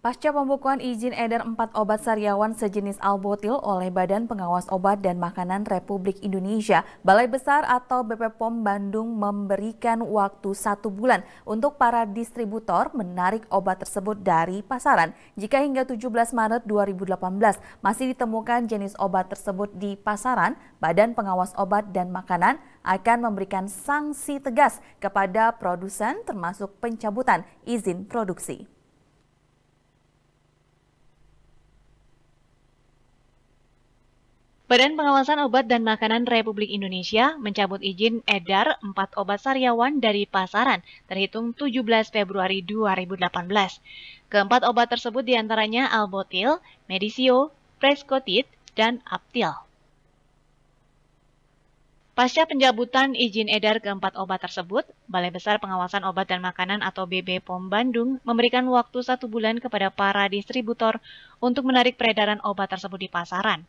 Pasca pembukuan izin edar empat obat sariawan sejenis albotil oleh Badan Pengawas Obat dan Makanan Republik Indonesia, Balai Besar atau BPOM Bandung memberikan waktu satu bulan untuk para distributor menarik obat tersebut dari pasaran. Jika hingga 17 Maret 2018 masih ditemukan jenis obat tersebut di pasaran, Badan Pengawas Obat dan Makanan akan memberikan sanksi tegas kepada produsen termasuk pencabutan izin produksi. Badan Pengawasan Obat dan Makanan Republik Indonesia mencabut izin edar 4 obat sariawan dari pasaran terhitung 17 Februari 2018. Keempat obat tersebut diantaranya Albotil, Medisio, Prescotit, dan Aptil. Pasca penjabutan izin edar keempat obat tersebut, Balai Besar Pengawasan Obat dan Makanan atau BB POM Bandung memberikan waktu satu bulan kepada para distributor untuk menarik peredaran obat tersebut di pasaran.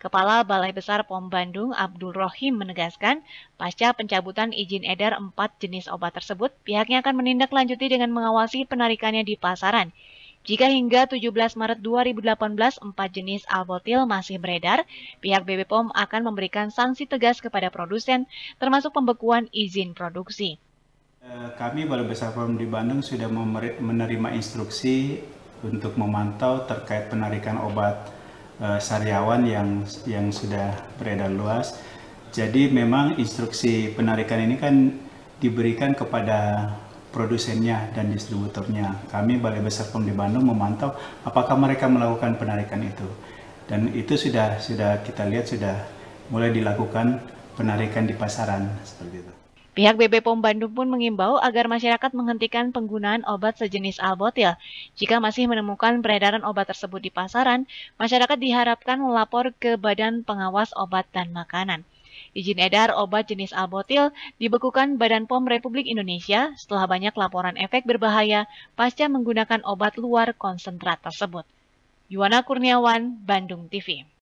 Kepala Balai Besar POM Bandung Abdul Rohim menegaskan, pasca pencabutan izin edar empat jenis obat tersebut, pihaknya akan menindaklanjuti dengan mengawasi penarikannya di pasaran. Jika hingga 17 Maret 2018 empat jenis albotil masih beredar, pihak BB POM akan memberikan sanksi tegas kepada produsen, termasuk pembekuan izin produksi. Eh, kami Balai Besar POM di Bandung sudah menerima instruksi untuk memantau terkait penarikan obat uh, sariawan yang yang sudah beredar luas. Jadi memang instruksi penarikan ini kan diberikan kepada produsennya dan distributornya. Kami Balai Besar Pom di Bandung memantau apakah mereka melakukan penarikan itu. Dan itu sudah sudah kita lihat sudah mulai dilakukan penarikan di pasaran seperti itu. Pihak BP POM Bandung pun mengimbau agar masyarakat menghentikan penggunaan obat sejenis albotil. Jika masih menemukan peredaran obat tersebut di pasaran, masyarakat diharapkan melapor ke Badan Pengawas Obat dan Makanan. Izin edar obat jenis albotil dibekukan Badan POM Republik Indonesia setelah banyak laporan efek berbahaya pasca menggunakan obat luar konsentrat tersebut. Yuwana Kurniawan, Bandung TV.